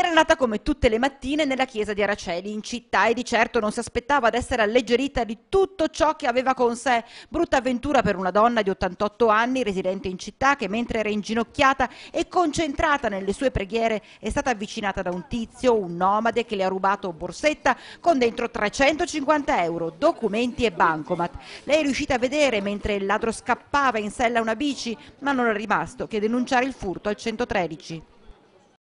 Era nata come tutte le mattine nella chiesa di Araceli, in città, e di certo non si aspettava ad essere alleggerita di tutto ciò che aveva con sé. Brutta avventura per una donna di 88 anni, residente in città, che mentre era inginocchiata e concentrata nelle sue preghiere è stata avvicinata da un tizio, un nomade, che le ha rubato borsetta con dentro 350 euro, documenti e bancomat. Lei è riuscita a vedere mentre il ladro scappava in sella una bici, ma non è rimasto che denunciare il furto al 113.